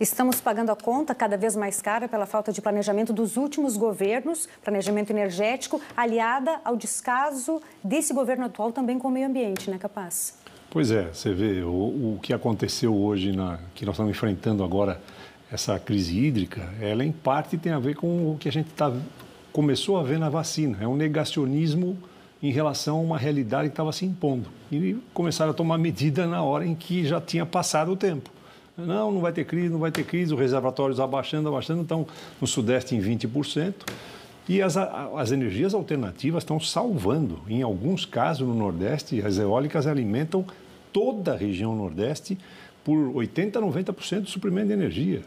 Estamos pagando a conta cada vez mais cara pela falta de planejamento dos últimos governos, planejamento energético, aliada ao descaso desse governo atual também com o meio ambiente, né, Capaz? Pois é, você vê o, o que aconteceu hoje, na, que nós estamos enfrentando agora essa crise hídrica. ela em parte tem a ver com o que a gente tá, começou a ver na vacina. É um negacionismo em relação a uma realidade que estava se impondo. E começaram a tomar medida na hora em que já tinha passado o tempo. Não, não vai ter crise, não vai ter crise, os reservatórios abaixando, abaixando, estão no Sudeste em 20%. E as, as energias alternativas estão salvando. Em alguns casos, no Nordeste, as eólicas alimentam toda a região Nordeste por 80% a 90% do suprimento de energia.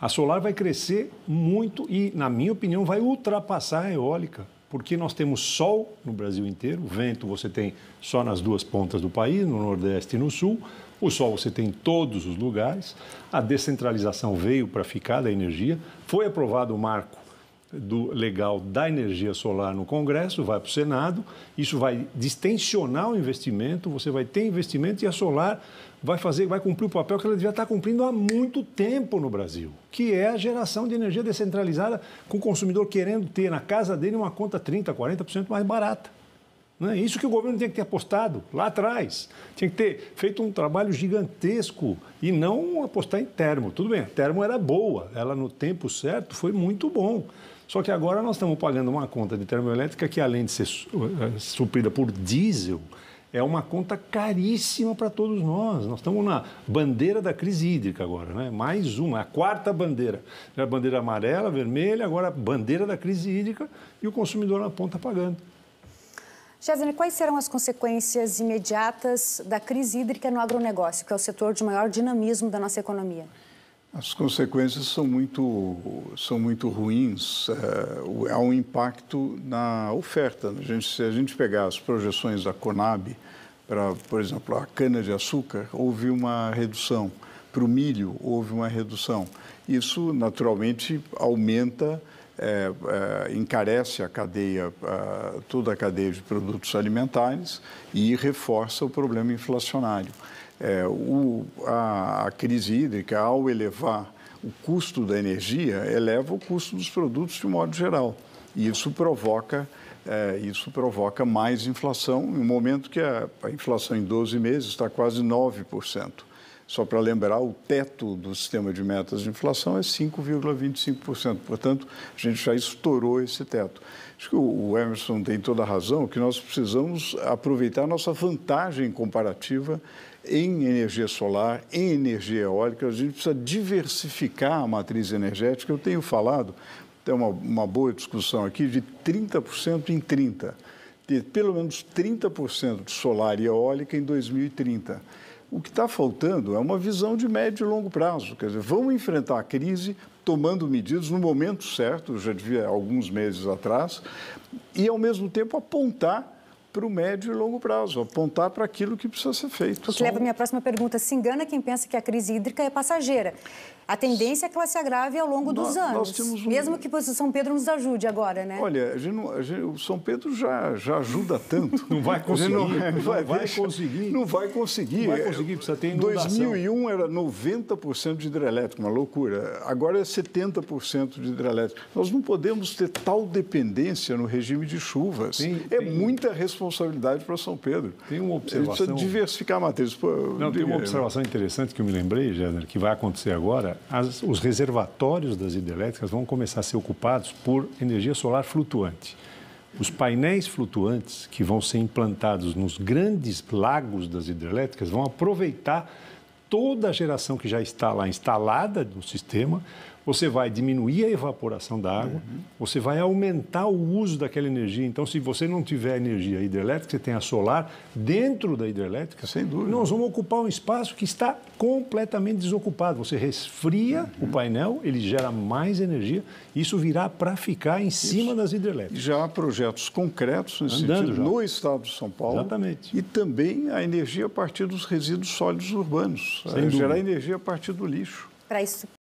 A solar vai crescer muito e, na minha opinião, vai ultrapassar a eólica porque nós temos sol no Brasil inteiro, vento você tem só nas duas pontas do país, no Nordeste e no Sul, o sol você tem em todos os lugares, a descentralização veio para ficar da energia, foi aprovado o marco do legal da energia solar no Congresso, vai para o Senado, isso vai distensionar o investimento, você vai ter investimento e a solar vai fazer, vai cumprir o papel que ela devia estar cumprindo há muito tempo no Brasil, que é a geração de energia descentralizada, com o consumidor querendo ter na casa dele uma conta 30%, 40% mais barata. Né? Isso que o governo tinha que ter apostado lá atrás. Tinha que ter feito um trabalho gigantesco e não apostar em termo. Tudo bem, a termo era boa, ela no tempo certo foi muito bom. Só que agora nós estamos pagando uma conta de termoelétrica que, além de ser eh, suprida por diesel, é uma conta caríssima para todos nós. Nós estamos na bandeira da crise hídrica agora, né? Mais uma, a quarta bandeira. a bandeira amarela, vermelha, agora a bandeira da crise hídrica e o consumidor na ponta pagando. Jazine, quais serão as consequências imediatas da crise hídrica no agronegócio, que é o setor de maior dinamismo da nossa economia? As consequências são muito, são muito ruins. Eh, há um impacto na oferta. A gente, se a gente pegar as projeções da Conab, para, por exemplo, a cana-de-açúcar, houve uma redução. Para o milho, houve uma redução. Isso, naturalmente, aumenta, é, é, encarece a cadeia, toda a cadeia de produtos alimentares e reforça o problema inflacionário. É, o, a, a crise hídrica, ao elevar o custo da energia, eleva o custo dos produtos de modo geral. E isso provoca é, isso provoca mais inflação, em um momento que a, a inflação em 12 meses está quase 9%. Só para lembrar, o teto do sistema de metas de inflação é 5,25%. Portanto, a gente já estourou esse teto. Acho que o Emerson tem toda a razão que nós precisamos aproveitar nossa vantagem comparativa em energia solar, em energia eólica. A gente precisa diversificar a matriz energética. Eu tenho falado, tem uma, uma boa discussão aqui, de 30% em 30%. Ter pelo menos 30% de solar e eólica em 2030 o que está faltando é uma visão de médio e longo prazo. Quer dizer, vamos enfrentar a crise tomando medidas no momento certo, já devia alguns meses atrás, e ao mesmo tempo apontar para o médio e longo prazo, apontar para aquilo que precisa ser feito. O que Só... leva à minha próxima pergunta. Se engana quem pensa que a crise hídrica é passageira. A tendência é que ela se agrave ao longo dos nós, anos. Nós um... Mesmo que o São Pedro nos ajude agora, né? Olha, a gente não, a gente, o São Pedro já, já ajuda tanto. Não vai conseguir. Não, não, vai, vai deixa, conseguir. Não vai conseguir. Não vai conseguir, precisa ter inundação. 2001 era 90% de hidrelétrico, uma loucura. Agora é 70% de hidrelétrico. Nós não podemos ter tal dependência no regime de chuvas. Sim, é sim. muita responsabilidade responsabilidade para São Pedro. Tem uma observação. precisa diversificar a matriz. Pô, não, tem uma observação interessante que eu me lembrei, Jéner, que vai acontecer agora. As, os reservatórios das hidrelétricas vão começar a ser ocupados por energia solar flutuante. Os painéis flutuantes que vão ser implantados nos grandes lagos das hidrelétricas vão aproveitar toda a geração que já está lá instalada no sistema você vai diminuir a evaporação da água, uhum. você vai aumentar o uso daquela energia. Então, se você não tiver energia hidrelétrica, você tem a solar dentro da hidrelétrica. Sem dúvida. Nós vamos ocupar um espaço que está completamente desocupado. Você resfria uhum. o painel, ele gera mais energia, isso virá para ficar em isso. cima das hidrelétricas. Já há projetos concretos nesse Andando sentido já. no estado de São Paulo. Exatamente. E também a energia a partir dos resíduos sólidos urbanos, é, gerar energia a partir do lixo. Para isso